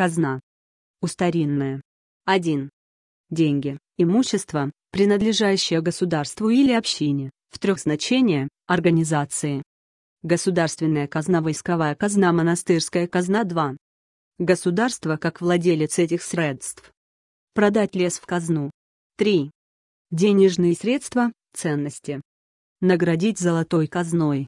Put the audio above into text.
Казна. Устаринная. 1. Деньги, имущество, принадлежащее государству или общине, в трех значения, организации. Государственная казна войсковая казна монастырская казна 2. Государство как владелец этих средств. Продать лес в казну. 3. Денежные средства, ценности. Наградить золотой казной.